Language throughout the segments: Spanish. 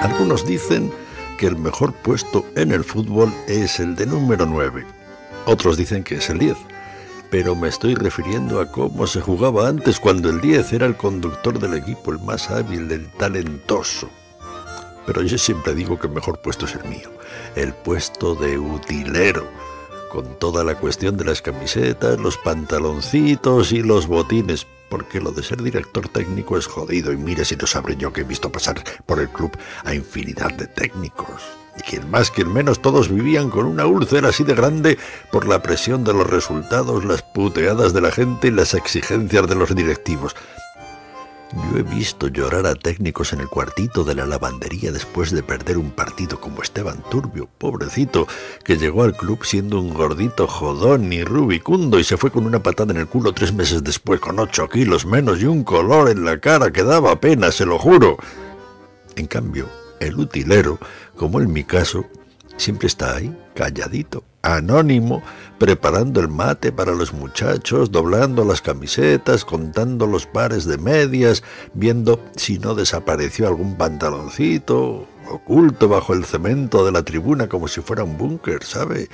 Algunos dicen que el mejor puesto en el fútbol es el de número 9. Otros dicen que es el 10. Pero me estoy refiriendo a cómo se jugaba antes cuando el 10 era el conductor del equipo, el más hábil, el talentoso. Pero yo siempre digo que el mejor puesto es el mío, el puesto de utilero, con toda la cuestión de las camisetas, los pantaloncitos y los botines, porque lo de ser director técnico es jodido y mire si no sabré yo que he visto pasar por el club a infinidad de técnicos. Y quien más, quien menos, todos vivían con una úlcera así de grande por la presión de los resultados, las puteadas de la gente y las exigencias de los directivos. Yo he visto llorar a técnicos en el cuartito de la lavandería después de perder un partido como Esteban Turbio, pobrecito, que llegó al club siendo un gordito jodón y rubicundo y se fue con una patada en el culo tres meses después con ocho kilos menos y un color en la cara que daba pena, se lo juro. En cambio, el utilero, como en mi caso, siempre está ahí, calladito, anónimo, preparando el mate para los muchachos, doblando las camisetas, contando los pares de medias, viendo si no desapareció algún pantaloncito, oculto bajo el cemento de la tribuna como si fuera un búnker, ¿sabe?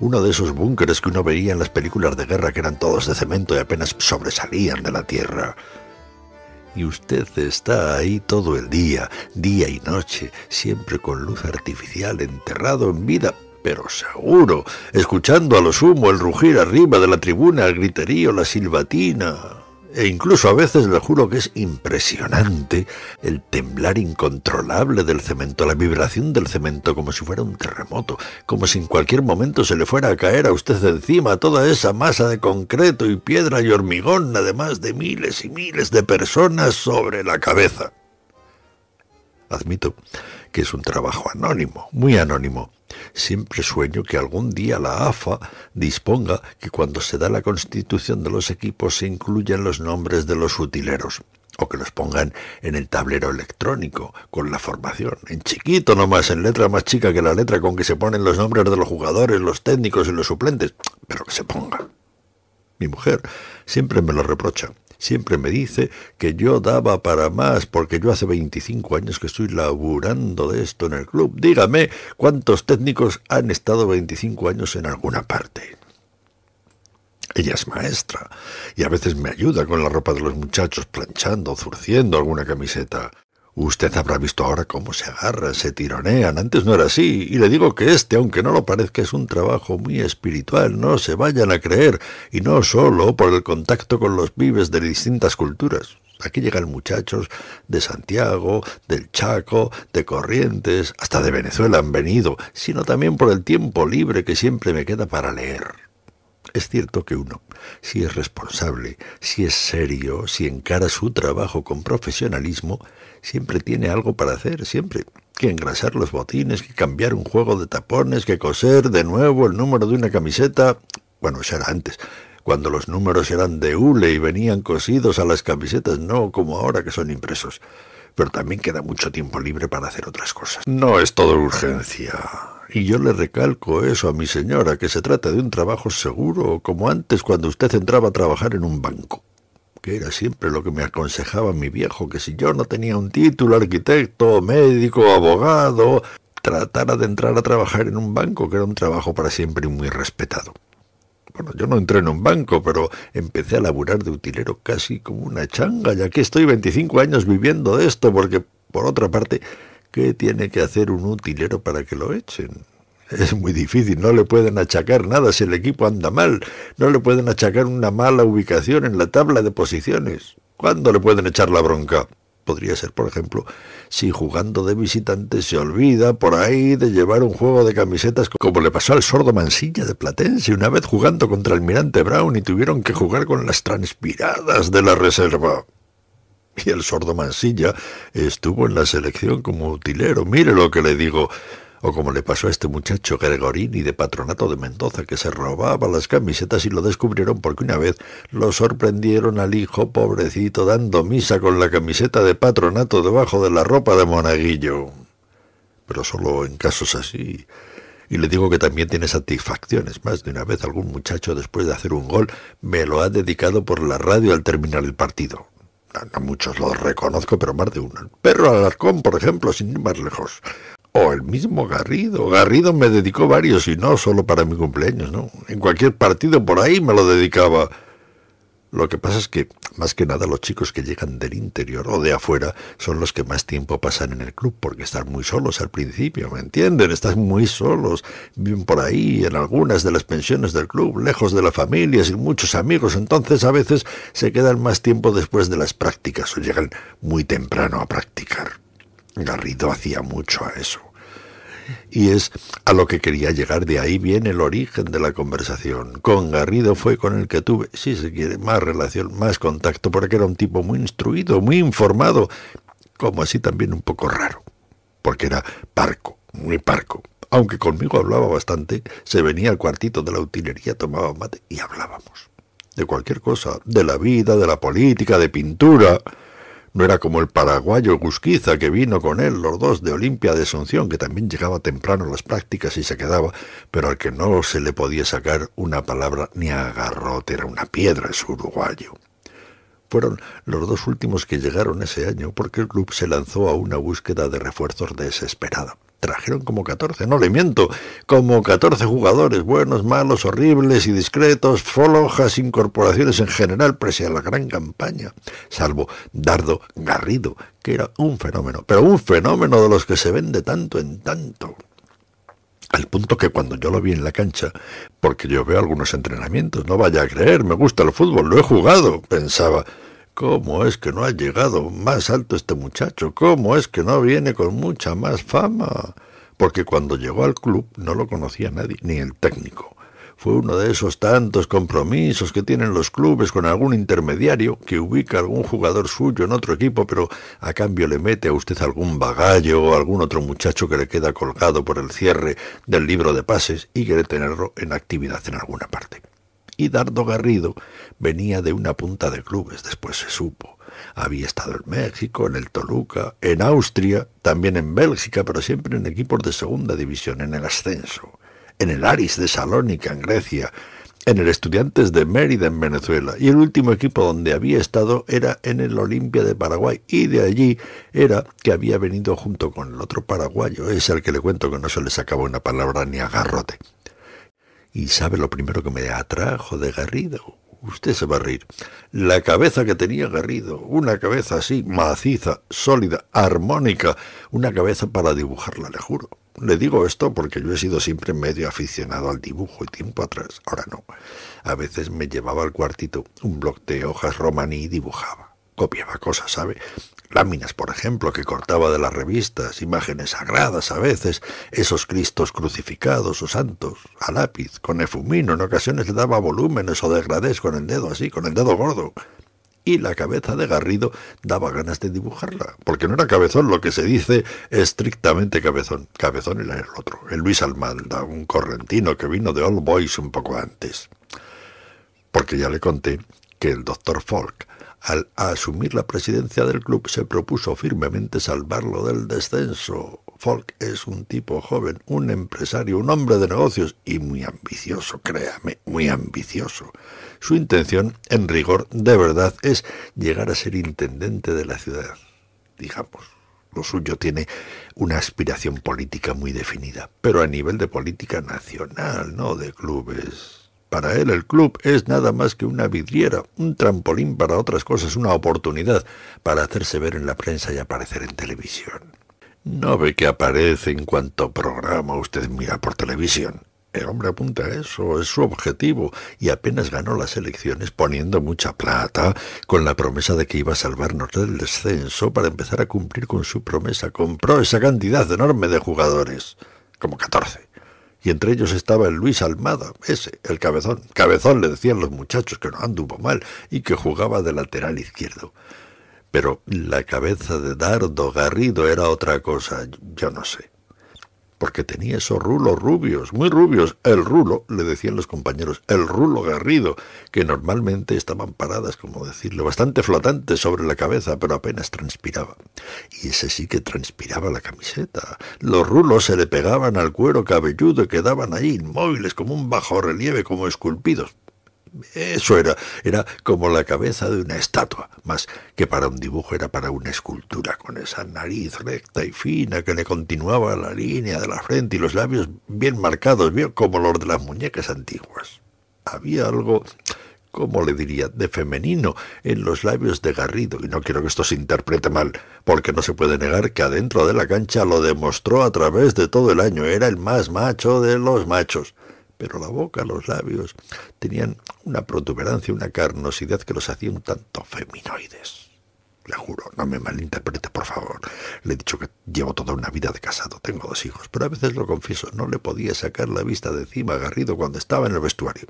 Uno de esos búnkeres que uno veía en las películas de guerra que eran todos de cemento y apenas sobresalían de la tierra. Y usted está ahí todo el día, día y noche, siempre con luz artificial, enterrado en vida, pero seguro, escuchando a lo sumo el rugir arriba de la tribuna, el griterío, la silbatina. E incluso a veces le juro que es impresionante el temblar incontrolable del cemento, la vibración del cemento como si fuera un terremoto, como si en cualquier momento se le fuera a caer a usted encima toda esa masa de concreto y piedra y hormigón, además de miles y miles de personas sobre la cabeza. Admito que es un trabajo anónimo, muy anónimo, Siempre sueño que algún día la AFA disponga que cuando se da la constitución de los equipos se incluyan los nombres de los utileros o que los pongan en el tablero electrónico con la formación, en chiquito nomás, en letra más chica que la letra con que se ponen los nombres de los jugadores, los técnicos y los suplentes, pero que se ponga. Mi mujer siempre me lo reprocha siempre me dice que yo daba para más, porque yo hace 25 años que estoy laburando de esto en el club. Dígame cuántos técnicos han estado 25 años en alguna parte. Ella es maestra y a veces me ayuda con la ropa de los muchachos, planchando, zurciendo alguna camiseta. Usted habrá visto ahora cómo se agarran, se tironean, antes no era así, y le digo que este, aunque no lo parezca, es un trabajo muy espiritual, no se vayan a creer, y no solo por el contacto con los pibes de distintas culturas. Aquí llegan muchachos de Santiago, del Chaco, de Corrientes, hasta de Venezuela han venido, sino también por el tiempo libre que siempre me queda para leer. Es cierto que uno, si es responsable, si es serio, si encara su trabajo con profesionalismo, siempre tiene algo para hacer, siempre. Que engrasar los botines, que cambiar un juego de tapones, que coser de nuevo el número de una camiseta. Bueno, eso era antes, cuando los números eran de hule y venían cosidos a las camisetas, no como ahora que son impresos. Pero también queda mucho tiempo libre para hacer otras cosas. No es todo urgencia y yo le recalco eso a mi señora, que se trata de un trabajo seguro, como antes cuando usted entraba a trabajar en un banco, que era siempre lo que me aconsejaba mi viejo, que si yo no tenía un título, arquitecto, médico, abogado, tratara de entrar a trabajar en un banco, que era un trabajo para siempre muy respetado. Bueno, yo no entré en un banco, pero empecé a laburar de utilero casi como una changa, y aquí estoy 25 años viviendo de esto, porque, por otra parte, ¿Qué tiene que hacer un utilero para que lo echen? Es muy difícil, no le pueden achacar nada si el equipo anda mal, no le pueden achacar una mala ubicación en la tabla de posiciones. ¿Cuándo le pueden echar la bronca? Podría ser, por ejemplo, si jugando de visitante se olvida por ahí de llevar un juego de camisetas como le pasó al sordo Mansilla de Platense una vez jugando contra el Mirante Brown y tuvieron que jugar con las transpiradas de la reserva. Y el sordo Mansilla estuvo en la selección como utilero. Mire lo que le digo. O como le pasó a este muchacho Gregorini de Patronato de Mendoza, que se robaba las camisetas y lo descubrieron porque una vez lo sorprendieron al hijo pobrecito dando misa con la camiseta de Patronato debajo de la ropa de Monaguillo. Pero solo en casos así. Y le digo que también tiene satisfacciones. Más de una vez algún muchacho después de hacer un gol me lo ha dedicado por la radio al terminar el partido a muchos los reconozco, pero más de uno. El perro Alarcón, por ejemplo, sin ir más lejos. O el mismo Garrido. Garrido me dedicó varios y no solo para mi cumpleaños, ¿no? En cualquier partido por ahí me lo dedicaba. Lo que pasa es que, más que nada, los chicos que llegan del interior o de afuera son los que más tiempo pasan en el club, porque están muy solos al principio, ¿me entienden? Están muy solos, bien por ahí, en algunas de las pensiones del club, lejos de la familia, sin muchos amigos, entonces a veces se quedan más tiempo después de las prácticas o llegan muy temprano a practicar. Garrido hacía mucho a eso. Y es a lo que quería llegar, de ahí viene el origen de la conversación. Con Garrido fue con el que tuve, si se quiere, más relación, más contacto, porque era un tipo muy instruido, muy informado, como así también un poco raro, porque era parco, muy parco. Aunque conmigo hablaba bastante, se venía al cuartito de la utilería, tomaba mate y hablábamos. De cualquier cosa, de la vida, de la política, de pintura. No era como el paraguayo Gusquiza, que vino con él, los dos de Olimpia de Asunción, que también llegaba temprano a las prácticas y se quedaba, pero al que no se le podía sacar una palabra ni agarrote, era una piedra ese uruguayo. Fueron los dos últimos que llegaron ese año porque el club se lanzó a una búsqueda de refuerzos desesperada trajeron como 14, no le miento, como 14 jugadores, buenos, malos, horribles y discretos, folojas, incorporaciones en general, pese a la gran campaña, salvo Dardo Garrido, que era un fenómeno, pero un fenómeno de los que se ven de tanto en tanto. Al punto que cuando yo lo vi en la cancha, porque yo veo algunos entrenamientos, no vaya a creer, me gusta el fútbol, lo he jugado, pensaba, ¿Cómo es que no ha llegado más alto este muchacho? ¿Cómo es que no viene con mucha más fama? Porque cuando llegó al club no lo conocía nadie, ni el técnico. Fue uno de esos tantos compromisos que tienen los clubes con algún intermediario que ubica algún jugador suyo en otro equipo, pero a cambio le mete a usted algún bagallo o algún otro muchacho que le queda colgado por el cierre del libro de pases y quiere tenerlo en actividad en alguna parte. Dardo Garrido venía de una punta de clubes, después se supo. Había estado en México, en el Toluca, en Austria, también en Bélgica, pero siempre en equipos de segunda división, en el ascenso, en el Aris de Salónica, en Grecia, en el Estudiantes de Mérida, en Venezuela, y el último equipo donde había estado era en el Olimpia de Paraguay, y de allí era que había venido junto con el otro paraguayo, es al que le cuento que no se le sacaba una palabra ni agarrote. ¿Y sabe lo primero que me atrajo de Garrido? Usted se va a reír. La cabeza que tenía Garrido, una cabeza así, maciza, sólida, armónica, una cabeza para dibujarla, le juro. Le digo esto porque yo he sido siempre medio aficionado al dibujo y tiempo atrás, ahora no. A veces me llevaba al cuartito un bloc de hojas romaní y dibujaba copiaba cosas, ¿sabe? Láminas, por ejemplo, que cortaba de las revistas, imágenes sagradas a veces, esos cristos crucificados o santos, a lápiz, con efumino, en ocasiones le daba volúmenes o degradés con el dedo así, con el dedo gordo. Y la cabeza de Garrido daba ganas de dibujarla, porque no era cabezón lo que se dice estrictamente cabezón. Cabezón era el otro, el Luis Almanda, un correntino que vino de All Boys un poco antes. Porque ya le conté que el doctor Folk al asumir la presidencia del club se propuso firmemente salvarlo del descenso. Falk es un tipo joven, un empresario, un hombre de negocios y muy ambicioso, créame, muy ambicioso. Su intención, en rigor, de verdad, es llegar a ser intendente de la ciudad. Digamos, lo suyo tiene una aspiración política muy definida, pero a nivel de política nacional, no de clubes para él el club es nada más que una vidriera, un trampolín para otras cosas, una oportunidad para hacerse ver en la prensa y aparecer en televisión. No ve que aparece en cuanto programa usted mira por televisión. El hombre apunta a eso, es su objetivo, y apenas ganó las elecciones poniendo mucha plata, con la promesa de que iba a salvarnos del descenso para empezar a cumplir con su promesa. Compró esa cantidad enorme de jugadores, como catorce y entre ellos estaba el Luis Almada, ese, el cabezón. Cabezón le decían los muchachos que no anduvo mal y que jugaba de lateral izquierdo. Pero la cabeza de Dardo Garrido era otra cosa, yo no sé porque tenía esos rulos rubios, muy rubios. El rulo, le decían los compañeros, el rulo garrido, que normalmente estaban paradas, como decirlo, bastante flotantes sobre la cabeza, pero apenas transpiraba. Y ese sí que transpiraba la camiseta. Los rulos se le pegaban al cuero cabelludo y quedaban ahí inmóviles como un bajo relieve, como esculpidos. Eso era, era como la cabeza de una estatua, más que para un dibujo era para una escultura, con esa nariz recta y fina que le continuaba la línea de la frente y los labios bien marcados, bien como los de las muñecas antiguas. Había algo, como le diría?, de femenino en los labios de Garrido, y no quiero que esto se interprete mal, porque no se puede negar que adentro de la cancha lo demostró a través de todo el año, era el más macho de los machos pero la boca, los labios, tenían una protuberancia, una carnosidad que los hacía un tanto feminoides. Le juro, no me malinterprete, por favor. Le he dicho que llevo toda una vida de casado, tengo dos hijos, pero a veces lo confieso, no le podía sacar la vista de encima a Garrido cuando estaba en el vestuario.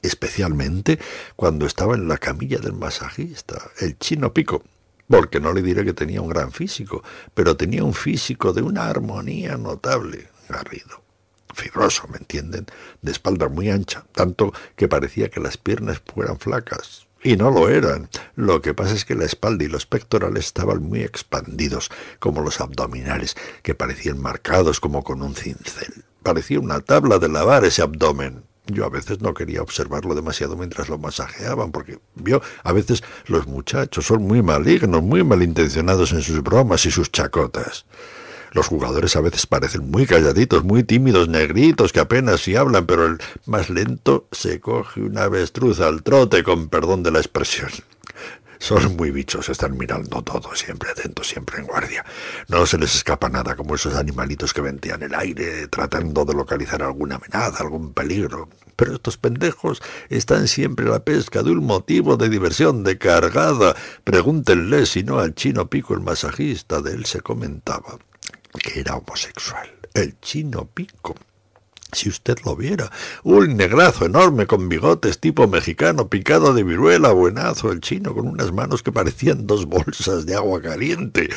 Especialmente cuando estaba en la camilla del masajista, el chino pico, porque no le diré que tenía un gran físico, pero tenía un físico de una armonía notable, Garrido fibroso, ¿me entienden? De espalda muy ancha, tanto que parecía que las piernas fueran flacas. Y no lo eran. Lo que pasa es que la espalda y los pectorales estaban muy expandidos, como los abdominales, que parecían marcados como con un cincel. Parecía una tabla de lavar ese abdomen. Yo a veces no quería observarlo demasiado mientras lo masajeaban, porque, vio, a veces los muchachos son muy malignos, muy malintencionados en sus bromas y sus chacotas. Los jugadores a veces parecen muy calladitos, muy tímidos, negritos, que apenas si hablan, pero el más lento se coge una avestruz al trote, con perdón de la expresión. Son muy bichos, están mirando todo, siempre atentos, siempre en guardia. No se les escapa nada, como esos animalitos que ventían el aire, tratando de localizar alguna amenaza, algún peligro. Pero estos pendejos están siempre a la pesca de un motivo de diversión, de cargada. Pregúntenle si no al chino pico el masajista, de él se comentaba que era homosexual, el chino Pico. Si usted lo viera, un negrazo enorme con bigotes tipo mexicano, picado de viruela, buenazo, el chino con unas manos que parecían dos bolsas de agua caliente.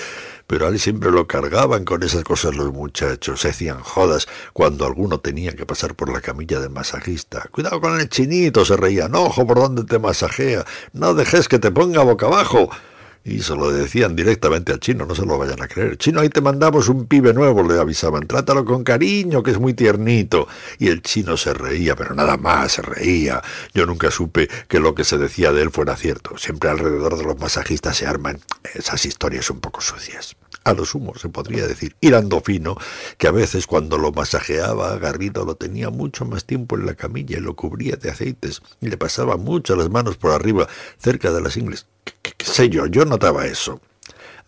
Pero a él siempre lo cargaban con esas cosas los muchachos, se hacían jodas cuando alguno tenía que pasar por la camilla del masajista. Cuidado con el chinito, se reían, ojo por donde te masajea, no dejes que te ponga boca abajo y se lo decían directamente al chino, no se lo vayan a creer. Chino, ahí te mandamos un pibe nuevo, le avisaban, trátalo con cariño, que es muy tiernito. Y el chino se reía, pero nada más, se reía. Yo nunca supe que lo que se decía de él fuera cierto. Siempre alrededor de los masajistas se arman esas historias un poco sucias. A lo sumo se podría decir, irando fino, que a veces cuando lo masajeaba, Garrido lo tenía mucho más tiempo en la camilla y lo cubría de aceites y le pasaba mucho las manos por arriba, cerca de las ingles sé yo, yo notaba eso.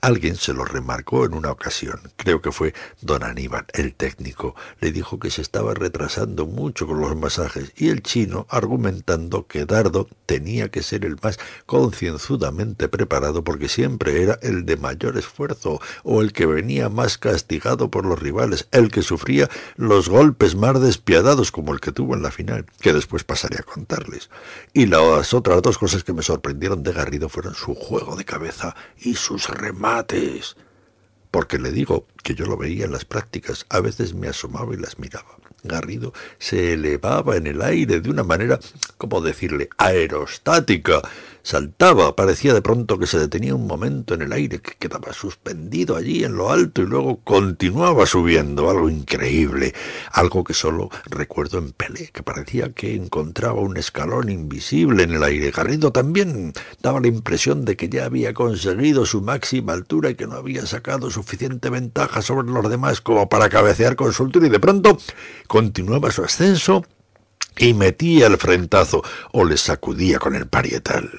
Alguien se lo remarcó en una ocasión, creo que fue don Aníbal, el técnico, le dijo que se estaba retrasando mucho con los masajes y el chino argumentando que Dardo tenía que ser el más concienzudamente preparado porque siempre era el de mayor esfuerzo o el que venía más castigado por los rivales, el que sufría los golpes más despiadados como el que tuvo en la final, que después pasaré a contarles. Y las otras dos cosas que me sorprendieron de Garrido fueron su juego de cabeza y sus remates porque le digo que yo lo veía en las prácticas, a veces me asomaba y las miraba. Garrido se elevaba en el aire de una manera, como decirle, aerostática, Saltaba, parecía de pronto que se detenía un momento en el aire, que quedaba suspendido allí en lo alto y luego continuaba subiendo, algo increíble, algo que solo recuerdo en Pelé, que parecía que encontraba un escalón invisible en el aire. Garrido también daba la impresión de que ya había conseguido su máxima altura y que no había sacado suficiente ventaja sobre los demás como para cabecear con su altura y de pronto continuaba su ascenso y metía el frentazo o le sacudía con el parietal.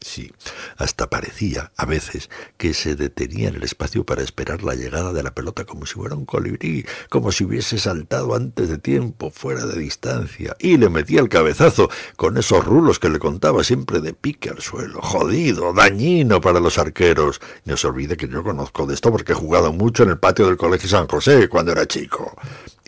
Sí, hasta parecía a veces que se detenía en el espacio para esperar la llegada de la pelota como si fuera un colibrí, como si hubiese saltado antes de tiempo, fuera de distancia, y le metía el cabezazo con esos rulos que le contaba siempre de pique al suelo, jodido, dañino para los arqueros. No se olvide que yo conozco de esto porque he jugado mucho en el patio del Colegio San José cuando era chico.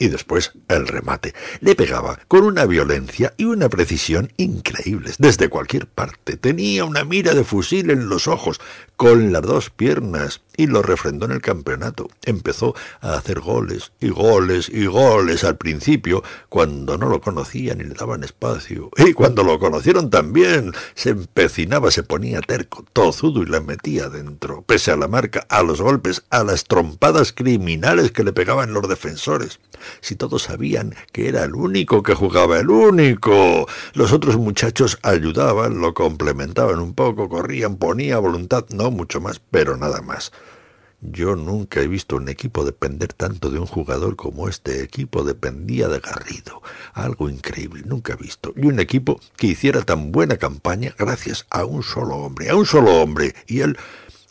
Y después el remate. Le pegaba con una violencia y una precisión increíbles desde cualquier parte. Tenía una mira de fusil en los ojos, con las dos piernas y lo refrendó en el campeonato. Empezó a hacer goles y goles y goles al principio, cuando no lo conocían y le daban espacio. Y cuando lo conocieron también, se empecinaba, se ponía terco, tozudo y la metía dentro, pese a la marca, a los golpes, a las trompadas criminales que le pegaban los defensores. Si todos sabían que era el único que jugaba, el único. Los otros muchachos ayudaban, lo complementaban un poco, corrían, ponía voluntad, no mucho más, pero nada más. Yo nunca he visto un equipo depender tanto de un jugador como este equipo dependía de Garrido. Algo increíble, nunca he visto. Y un equipo que hiciera tan buena campaña gracias a un solo hombre, a un solo hombre. Y él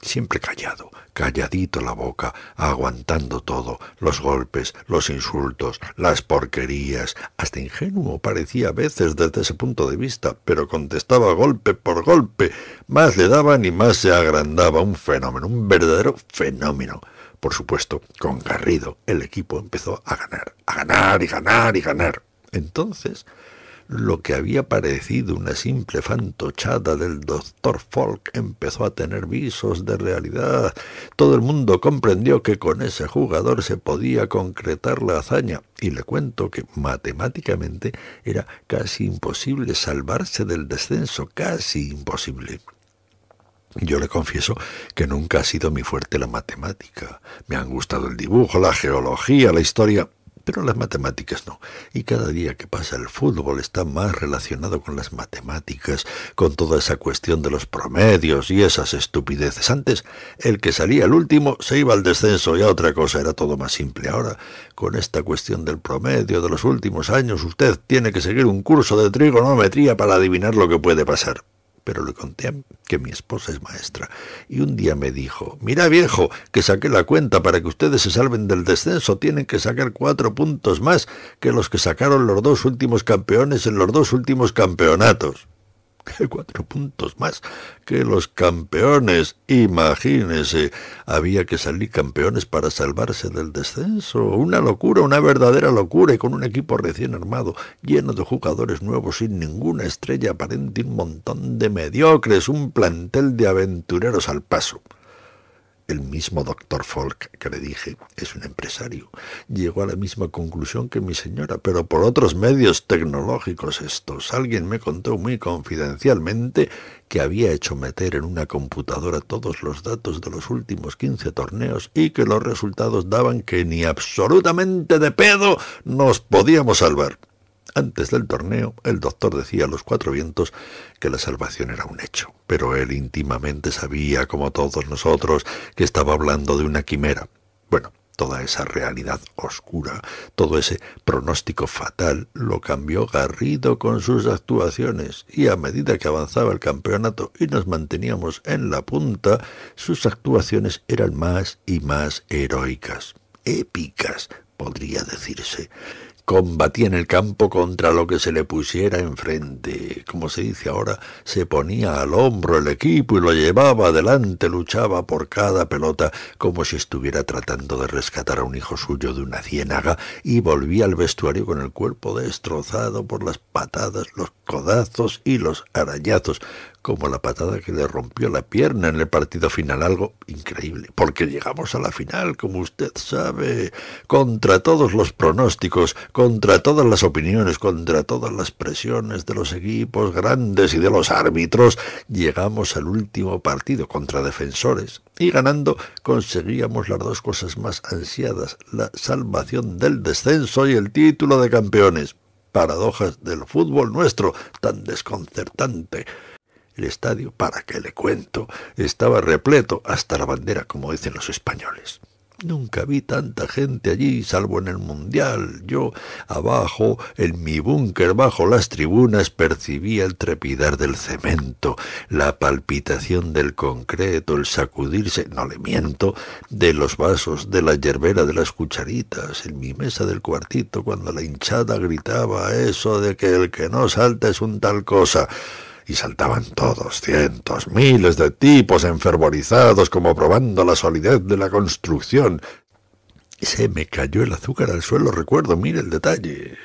siempre callado, calladito la boca, aguantando todo, los golpes, los insultos, las porquerías. Hasta ingenuo parecía a veces desde ese punto de vista, pero contestaba golpe por golpe. Más le daban y más se agrandaba. Un fenómeno, un verdadero fenómeno. Por supuesto, con Garrido el equipo empezó a ganar, a ganar y ganar y ganar. Entonces lo que había parecido una simple fantochada del doctor Falk empezó a tener visos de realidad. Todo el mundo comprendió que con ese jugador se podía concretar la hazaña, y le cuento que matemáticamente era casi imposible salvarse del descenso, casi imposible. Yo le confieso que nunca ha sido mi fuerte la matemática. Me han gustado el dibujo, la geología, la historia, pero las matemáticas no. Y cada día que pasa el fútbol está más relacionado con las matemáticas, con toda esa cuestión de los promedios y esas estupideces. Antes, el que salía el último se iba al descenso y a otra cosa, era todo más simple. Ahora, con esta cuestión del promedio de los últimos años, usted tiene que seguir un curso de trigonometría para adivinar lo que puede pasar pero le conté que mi esposa es maestra. Y un día me dijo, mira viejo, que saqué la cuenta para que ustedes se salven del descenso, tienen que sacar cuatro puntos más que los que sacaron los dos últimos campeones en los dos últimos campeonatos cuatro puntos más que los campeones. Imagínese, había que salir campeones para salvarse del descenso. Una locura, una verdadera locura, y con un equipo recién armado, lleno de jugadores nuevos, sin ninguna estrella aparente, un montón de mediocres, un plantel de aventureros al paso. El mismo doctor Folk que le dije es un empresario. Llegó a la misma conclusión que mi señora, pero por otros medios tecnológicos estos. Alguien me contó muy confidencialmente que había hecho meter en una computadora todos los datos de los últimos 15 torneos y que los resultados daban que ni absolutamente de pedo nos podíamos salvar. Antes del torneo, el doctor decía a los cuatro vientos que la salvación era un hecho, pero él íntimamente sabía, como todos nosotros, que estaba hablando de una quimera. Bueno, toda esa realidad oscura, todo ese pronóstico fatal, lo cambió Garrido con sus actuaciones, y a medida que avanzaba el campeonato y nos manteníamos en la punta, sus actuaciones eran más y más heroicas, épicas, podría decirse combatía en el campo contra lo que se le pusiera enfrente. Como se dice ahora, se ponía al hombro el equipo y lo llevaba adelante, luchaba por cada pelota como si estuviera tratando de rescatar a un hijo suyo de una ciénaga y volvía al vestuario con el cuerpo destrozado por las patadas, los codazos y los arañazos, como la patada que le rompió la pierna en el partido final, algo increíble, porque llegamos a la final, como usted sabe, contra todos los pronósticos, contra todas las opiniones, contra todas las presiones de los equipos grandes y de los árbitros, llegamos al último partido contra defensores y ganando conseguíamos las dos cosas más ansiadas, la salvación del descenso y el título de campeones paradojas del fútbol nuestro tan desconcertante. El estadio, para que le cuento, estaba repleto hasta la bandera, como dicen los españoles. Nunca vi tanta gente allí, salvo en el Mundial. Yo, abajo, en mi búnker, bajo las tribunas, percibía el trepidar del cemento, la palpitación del concreto, el sacudirse, no le miento, de los vasos, de la yerbera, de las cucharitas, en mi mesa del cuartito, cuando la hinchada gritaba eso de que el que no salta es un tal cosa y saltaban todos, cientos, miles de tipos enfervorizados como probando la solidez de la construcción. Se me cayó el azúcar al suelo, recuerdo, mire el detalle.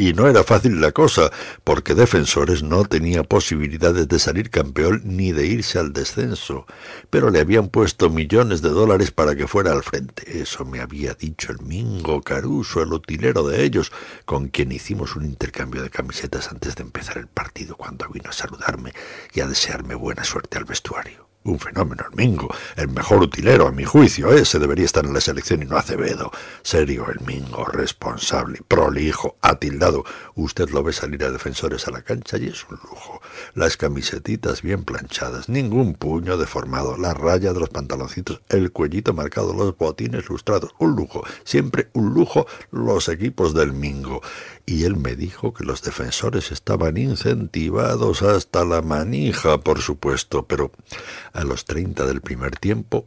Y no era fácil la cosa, porque Defensores no tenía posibilidades de salir campeón ni de irse al descenso, pero le habían puesto millones de dólares para que fuera al frente. Eso me había dicho el Mingo Caruso, el utilero de ellos, con quien hicimos un intercambio de camisetas antes de empezar el partido, cuando vino a saludarme y a desearme buena suerte al vestuario un fenómeno el Mingo. El mejor utilero, a mi juicio, ese debería estar en la selección y no Acevedo. Serio el Mingo, responsable, prolijo, atildado. Usted lo ve salir a defensores a la cancha y es un lujo. Las camisetitas bien planchadas, ningún puño deformado, la raya de los pantaloncitos, el cuellito marcado, los botines lustrados. Un lujo, siempre un lujo los equipos del Mingo y él me dijo que los defensores estaban incentivados hasta la manija, por supuesto, pero a los 30 del primer tiempo,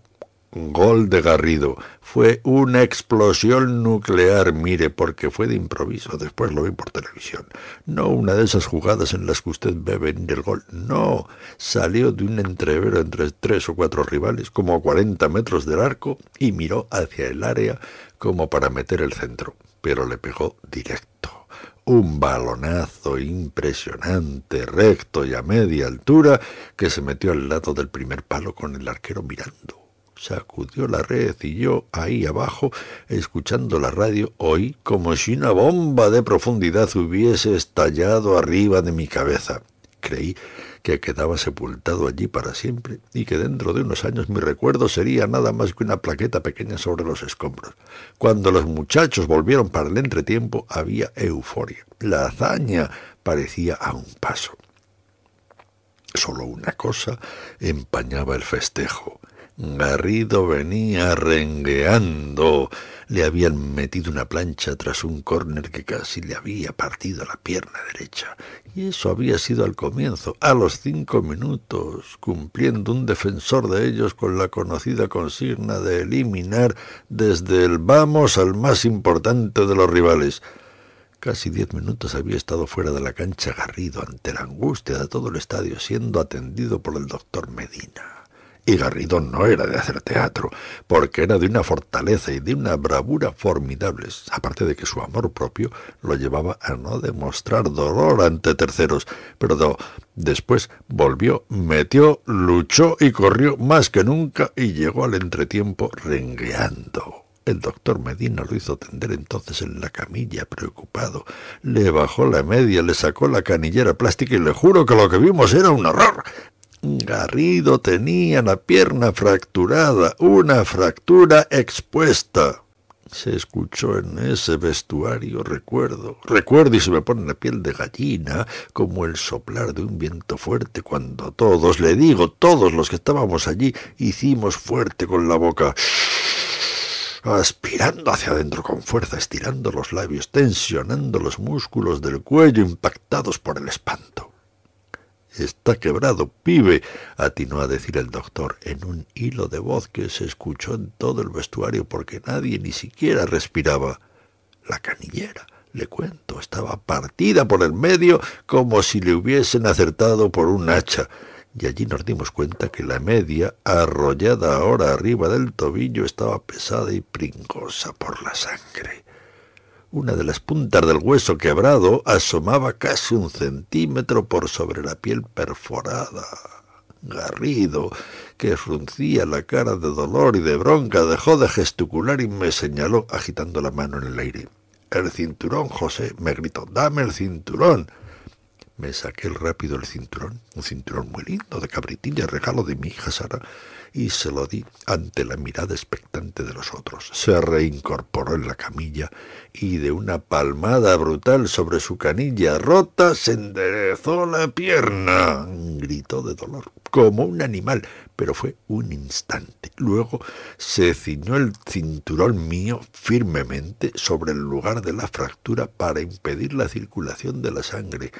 gol de Garrido. Fue una explosión nuclear, mire, porque fue de improviso, después lo vi por televisión. No una de esas jugadas en las que usted ve venir el gol, no. Salió de un entrevero entre tres o cuatro rivales, como a 40 metros del arco, y miró hacia el área como para meter el centro, pero le pegó directo un balonazo impresionante, recto y a media altura, que se metió al lado del primer palo con el arquero mirando. Sacudió la red y yo, ahí abajo, escuchando la radio, oí como si una bomba de profundidad hubiese estallado arriba de mi cabeza. Creí que quedaba sepultado allí para siempre y que dentro de unos años mi recuerdo sería nada más que una plaqueta pequeña sobre los escombros. Cuando los muchachos volvieron para el entretiempo había euforia. La hazaña parecía a un paso. Solo una cosa empañaba el festejo. Garrido venía rengueando. Le habían metido una plancha tras un córner que casi le había partido la pierna derecha y eso había sido al comienzo, a los cinco minutos, cumpliendo un defensor de ellos con la conocida consigna de eliminar desde el vamos al más importante de los rivales. Casi diez minutos había estado fuera de la cancha Garrido ante la angustia de todo el estadio, siendo atendido por el doctor Medina. Y Garrido no era de hacer teatro, porque era de una fortaleza y de una bravura formidables, aparte de que su amor propio lo llevaba a no demostrar dolor ante terceros, pero después volvió, metió, luchó y corrió más que nunca y llegó al entretiempo rengueando. El doctor Medina lo hizo tender entonces en la camilla, preocupado. Le bajó la media, le sacó la canillera plástica y le juro que lo que vimos era un horror. Garrido tenía la pierna fracturada, una fractura expuesta. Se escuchó en ese vestuario, recuerdo, recuerdo y se me pone la piel de gallina como el soplar de un viento fuerte cuando todos, le digo, todos los que estábamos allí, hicimos fuerte con la boca aspirando hacia adentro con fuerza, estirando los labios, tensionando los músculos del cuello impactados por el espanto. Está quebrado, pibe, atinó a decir el doctor en un hilo de voz que se escuchó en todo el vestuario porque nadie ni siquiera respiraba. La canillera, le cuento, estaba partida por el medio como si le hubiesen acertado por un hacha y allí nos dimos cuenta que la media, arrollada ahora arriba del tobillo, estaba pesada y pringosa por la sangre. Una de las puntas del hueso quebrado asomaba casi un centímetro por sobre la piel perforada. Garrido, que fruncía la cara de dolor y de bronca, dejó de gesticular y me señaló agitando la mano en el aire. El cinturón, José, me gritó, dame el cinturón. Me saqué rápido el cinturón, un cinturón muy lindo de cabritilla, regalo de mi hija Sara y se lo di ante la mirada expectante de los otros. Se reincorporó en la camilla y de una palmada brutal sobre su canilla rota se enderezó la pierna. Gritó de dolor como un animal, pero fue un instante. Luego se ciñó el cinturón mío firmemente sobre el lugar de la fractura para impedir la circulación de la sangre.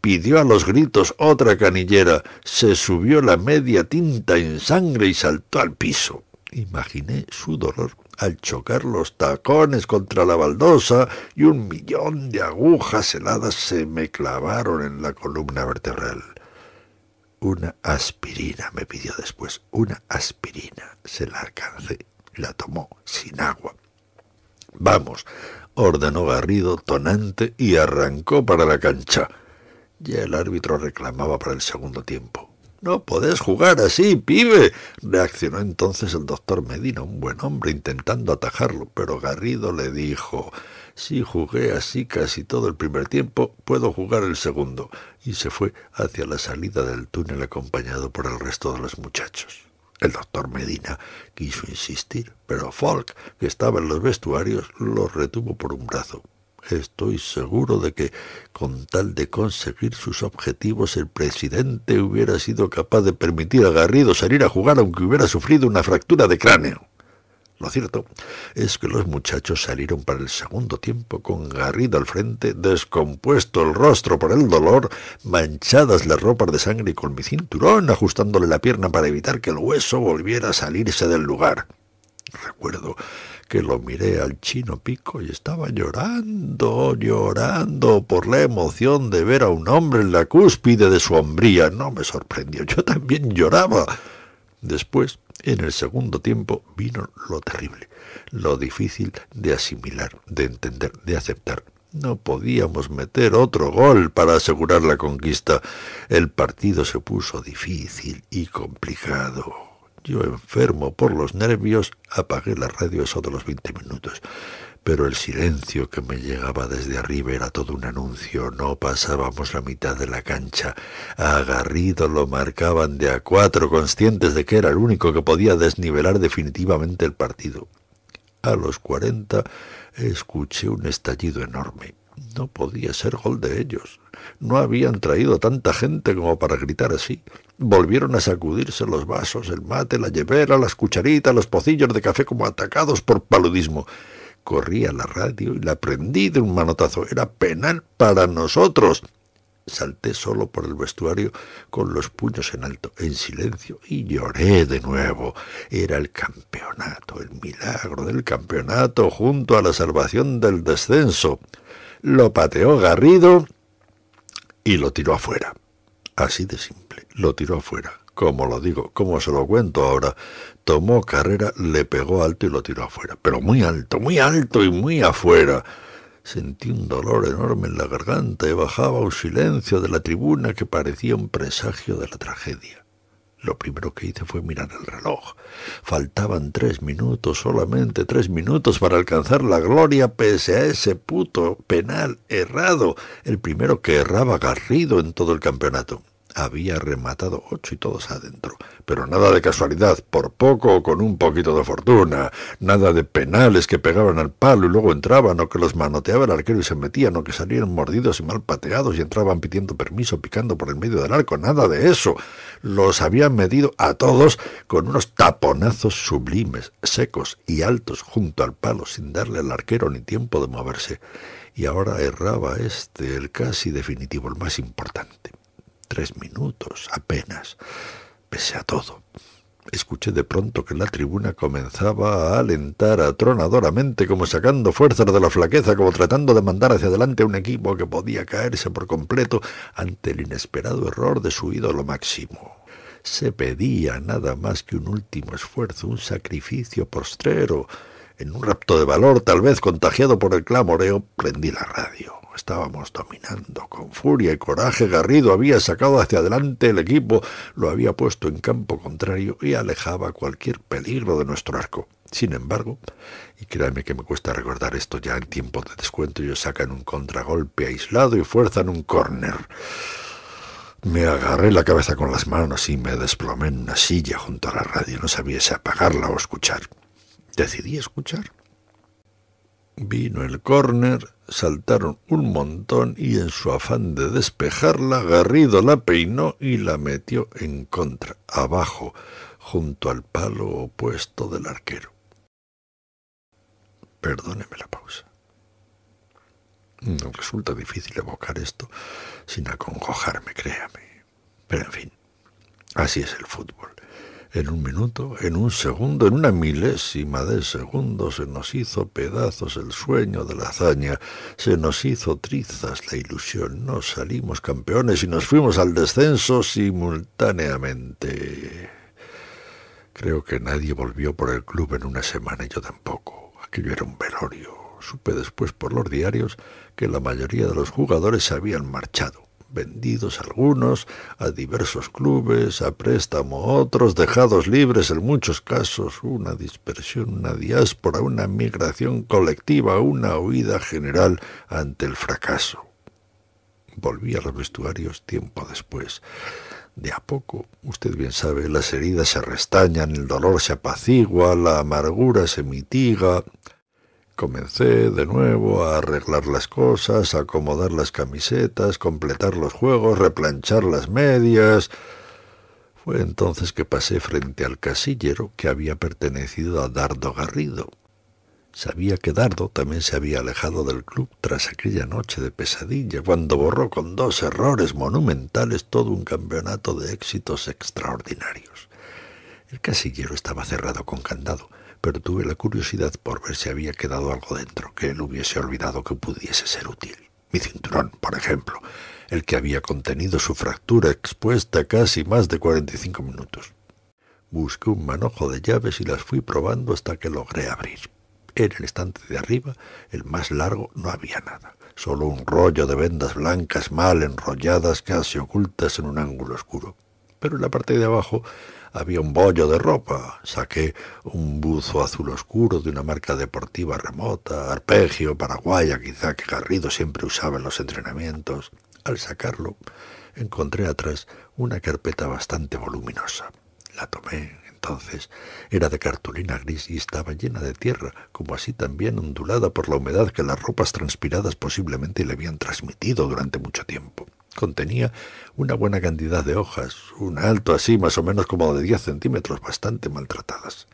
Pidió a los gritos otra canillera, se subió la media tinta en sangre y saltó al piso. Imaginé su dolor al chocar los tacones contra la baldosa y un millón de agujas heladas se me clavaron en la columna vertebral una aspirina, me pidió después, una aspirina. Se la alcancé, la tomó sin agua. Vamos, ordenó Garrido, tonante, y arrancó para la cancha. Ya el árbitro reclamaba para el segundo tiempo. No podés jugar así, pibe. reaccionó entonces el doctor Medina, un buen hombre, intentando atajarlo, pero Garrido le dijo si jugué así casi todo el primer tiempo, puedo jugar el segundo. Y se fue hacia la salida del túnel acompañado por el resto de los muchachos. El doctor Medina quiso insistir, pero Falk, que estaba en los vestuarios, lo retuvo por un brazo. Estoy seguro de que, con tal de conseguir sus objetivos, el presidente hubiera sido capaz de permitir a Garrido salir a jugar aunque hubiera sufrido una fractura de cráneo. Lo cierto es que los muchachos salieron para el segundo tiempo con Garrido al frente, descompuesto el rostro por el dolor, manchadas las ropas de sangre y con mi cinturón ajustándole la pierna para evitar que el hueso volviera a salirse del lugar. Recuerdo que lo miré al chino pico y estaba llorando, llorando por la emoción de ver a un hombre en la cúspide de su hombría. No me sorprendió, yo también lloraba. Después, en el segundo tiempo, vino lo terrible, lo difícil de asimilar, de entender, de aceptar. No podíamos meter otro gol para asegurar la conquista. El partido se puso difícil y complicado. Yo, enfermo por los nervios, apagué la radio eso de los 20 minutos pero el silencio que me llegaba desde arriba era todo un anuncio. No pasábamos la mitad de la cancha. Agarrido lo marcaban de a cuatro, conscientes de que era el único que podía desnivelar definitivamente el partido. A los cuarenta escuché un estallido enorme. No podía ser gol de ellos. No habían traído tanta gente como para gritar así. Volvieron a sacudirse los vasos, el mate, la llevera, las cucharitas, los pocillos de café como atacados por paludismo. Corrí a la radio y la prendí de un manotazo. Era penal para nosotros. Salté solo por el vestuario con los puños en alto, en silencio, y lloré de nuevo. Era el campeonato, el milagro del campeonato junto a la salvación del descenso. Lo pateó Garrido y lo tiró afuera. Así de simple, lo tiró afuera. Como lo digo, como se lo cuento ahora, tomó carrera, le pegó alto y lo tiró afuera. Pero muy alto, muy alto y muy afuera. Sentí un dolor enorme en la garganta y bajaba un silencio de la tribuna que parecía un presagio de la tragedia. Lo primero que hice fue mirar el reloj. Faltaban tres minutos, solamente tres minutos para alcanzar la gloria pese a ese puto penal errado, el primero que erraba Garrido en todo el campeonato había rematado ocho y todos adentro. Pero nada de casualidad, por poco o con un poquito de fortuna, nada de penales que pegaban al palo y luego entraban, o que los manoteaba el arquero y se metían, o que salían mordidos y mal pateados y entraban pidiendo permiso, picando por el medio del arco, nada de eso. Los habían medido a todos con unos taponazos sublimes, secos y altos junto al palo, sin darle al arquero ni tiempo de moverse. Y ahora erraba este, el casi definitivo, el más importante tres minutos apenas, pese a todo. Escuché de pronto que la tribuna comenzaba a alentar atronadoramente, como sacando fuerzas de la flaqueza, como tratando de mandar hacia adelante a un equipo que podía caerse por completo ante el inesperado error de su ídolo máximo. Se pedía nada más que un último esfuerzo, un sacrificio postrero. En un rapto de valor, tal vez contagiado por el clamoreo, prendí la radio estábamos dominando con furia y coraje. Garrido había sacado hacia adelante el equipo, lo había puesto en campo contrario y alejaba cualquier peligro de nuestro arco. Sin embargo, y créanme que me cuesta recordar esto ya en tiempo de descuento, ellos sacan un contragolpe aislado y fuerzan un córner. Me agarré la cabeza con las manos y me desplomé en una silla junto a la radio. No sabía si apagarla o escuchar. Decidí escuchar. Vino el córner saltaron un montón y en su afán de despejarla, Garrido la peinó y la metió en contra, abajo, junto al palo opuesto del arquero. Perdóneme la pausa. No resulta difícil evocar esto sin acongojarme, créame. Pero en fin, así es el fútbol en un minuto, en un segundo, en una milésima de segundos se nos hizo pedazos el sueño de la hazaña, se nos hizo trizas la ilusión, nos salimos campeones y nos fuimos al descenso simultáneamente. Creo que nadie volvió por el club en una semana, y yo tampoco. Aquello era un velorio. Supe después por los diarios que la mayoría de los jugadores se habían marchado vendidos algunos, a diversos clubes, a préstamo otros, dejados libres en muchos casos, una dispersión, una diáspora, una migración colectiva, una huida general ante el fracaso. Volví a los vestuarios tiempo después. De a poco, usted bien sabe, las heridas se restañan, el dolor se apacigua, la amargura se mitiga, comencé de nuevo a arreglar las cosas, a acomodar las camisetas, completar los juegos, replanchar las medias. Fue entonces que pasé frente al casillero que había pertenecido a Dardo Garrido. Sabía que Dardo también se había alejado del club tras aquella noche de pesadilla, cuando borró con dos errores monumentales todo un campeonato de éxitos extraordinarios. El casillero estaba cerrado con candado, pero tuve la curiosidad por ver si había quedado algo dentro que él hubiese olvidado que pudiese ser útil. Mi cinturón, por ejemplo, el que había contenido su fractura expuesta casi más de y cinco minutos. Busqué un manojo de llaves y las fui probando hasta que logré abrir. En el estante de arriba, el más largo, no había nada, solo un rollo de vendas blancas mal enrolladas, casi ocultas en un ángulo oscuro. Pero en la parte de abajo había un bollo de ropa, saqué un buzo azul oscuro de una marca deportiva remota, arpegio, paraguaya quizá que Garrido siempre usaba en los entrenamientos. Al sacarlo, encontré atrás una carpeta bastante voluminosa. La tomé, entonces era de cartulina gris y estaba llena de tierra, como así también ondulada por la humedad que las ropas transpiradas posiblemente le habían transmitido durante mucho tiempo. Contenía una buena cantidad de hojas, un alto así más o menos como de diez centímetros, bastante maltratadas.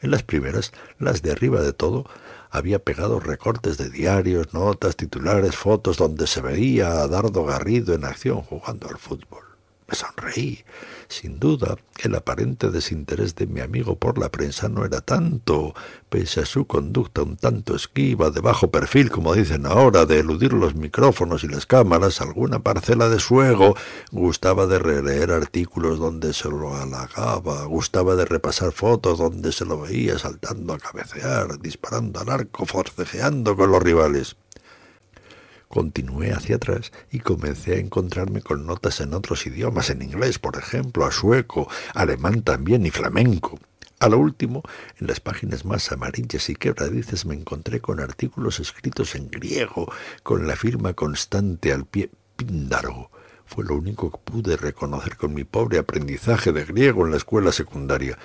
En las primeras, las de arriba de todo, había pegado recortes de diarios, notas, titulares, fotos donde se veía a Dardo Garrido en acción jugando al fútbol. Me sonreí. Sin duda, el aparente desinterés de mi amigo por la prensa no era tanto, pese a su conducta un tanto esquiva, de bajo perfil, como dicen ahora, de eludir los micrófonos y las cámaras, alguna parcela de su ego, gustaba de releer artículos donde se lo halagaba, gustaba de repasar fotos donde se lo veía saltando a cabecear, disparando al arco, forcejeando con los rivales. Continué hacia atrás y comencé a encontrarme con notas en otros idiomas, en inglés, por ejemplo, a sueco, alemán también y flamenco. A lo último, en las páginas más amarillas y quebradices me encontré con artículos escritos en griego, con la firma constante al pie Píndaro. Fue lo único que pude reconocer con mi pobre aprendizaje de griego en la escuela secundaria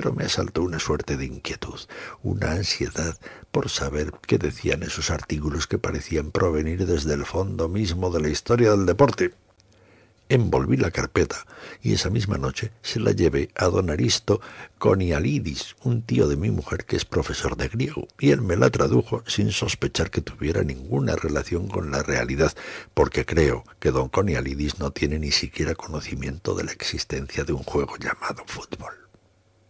pero me asaltó una suerte de inquietud, una ansiedad por saber qué decían esos artículos que parecían provenir desde el fondo mismo de la historia del deporte. Envolví la carpeta y esa misma noche se la llevé a don Aristo Conialidis, un tío de mi mujer que es profesor de griego, y él me la tradujo sin sospechar que tuviera ninguna relación con la realidad, porque creo que don Conialidis no tiene ni siquiera conocimiento de la existencia de un juego llamado fútbol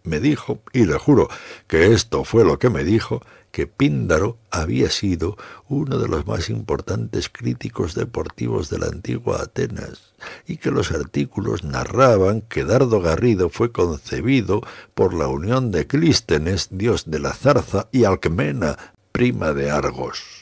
me dijo, y le juro que esto fue lo que me dijo, que Píndaro había sido uno de los más importantes críticos deportivos de la antigua Atenas, y que los artículos narraban que Dardo Garrido fue concebido por la unión de Clístenes, dios de la zarza, y Alcmena, prima de Argos.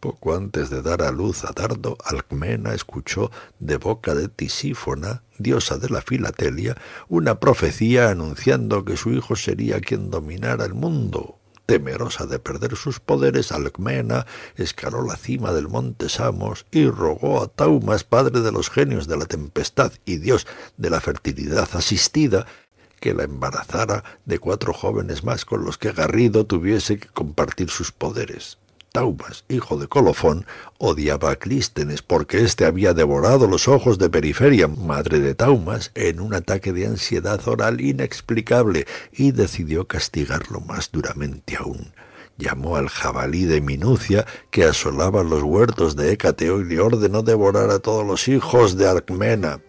Poco antes de dar a luz a Dardo, Alcmena escuchó de boca de Tisífona, diosa de la filatelia, una profecía anunciando que su hijo sería quien dominara el mundo. Temerosa de perder sus poderes, Alcmena escaló la cima del monte Samos y rogó a Taumas, padre de los genios de la tempestad y dios de la fertilidad asistida, que la embarazara de cuatro jóvenes más con los que Garrido tuviese que compartir sus poderes. Taumas, hijo de Colofón, odiaba a Clístenes porque éste había devorado los ojos de Periferia, madre de Taumas, en un ataque de ansiedad oral inexplicable y decidió castigarlo más duramente aún llamó al jabalí de Minucia, que asolaba los huertos de Écateo y le ordenó devorar a todos los hijos de Arcmena.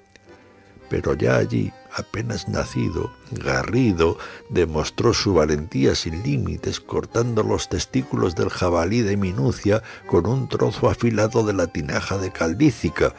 Pero ya allí, apenas nacido, Garrido demostró su valentía sin límites cortando los testículos del jabalí de minucia con un trozo afilado de la tinaja de caldícica,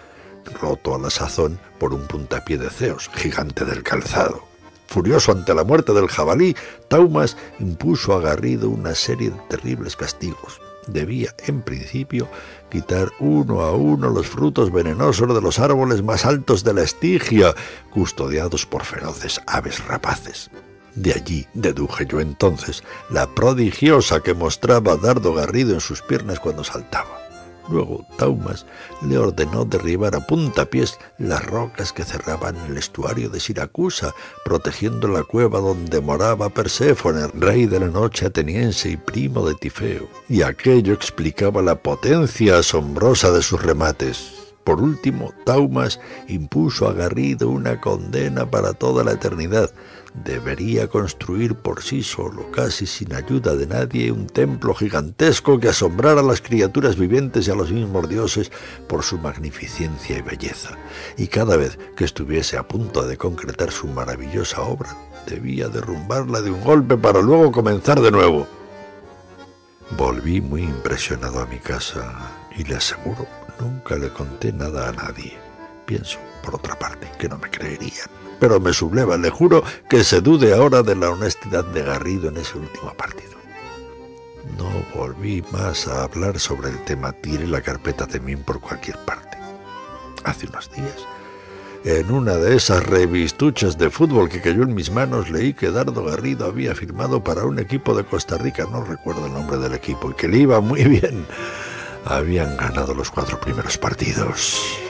roto a la sazón por un puntapié de Zeus, gigante del calzado. Furioso ante la muerte del jabalí, Taumas impuso a Garrido una serie de terribles castigos. Debía, en principio, quitar uno a uno los frutos venenosos de los árboles más altos de la Estigia, custodiados por feroces aves rapaces. De allí deduje yo entonces la prodigiosa que mostraba Dardo Garrido en sus piernas cuando saltaba. Luego Taumas le ordenó derribar a puntapiés las rocas que cerraban el estuario de Siracusa, protegiendo la cueva donde moraba Perséfone, rey de la noche ateniense y primo de Tifeo. Y aquello explicaba la potencia asombrosa de sus remates. Por último, Taumas impuso a Garrido una condena para toda la eternidad, debería construir por sí solo, casi sin ayuda de nadie, un templo gigantesco que asombrara a las criaturas vivientes y a los mismos dioses por su magnificencia y belleza. Y cada vez que estuviese a punto de concretar su maravillosa obra, debía derrumbarla de un golpe para luego comenzar de nuevo. Volví muy impresionado a mi casa y le aseguro, nunca le conté nada a nadie. Pienso, por otra parte, que no me creerían pero me subleva. Le juro que se dude ahora de la honestidad de Garrido en ese último partido. No volví más a hablar sobre el tema. Tire la carpeta de mí por cualquier parte. Hace unos días, en una de esas revistuchas de fútbol que cayó en mis manos, leí que Dardo Garrido había firmado para un equipo de Costa Rica, no recuerdo el nombre del equipo, y que le iba muy bien. Habían ganado los cuatro primeros partidos.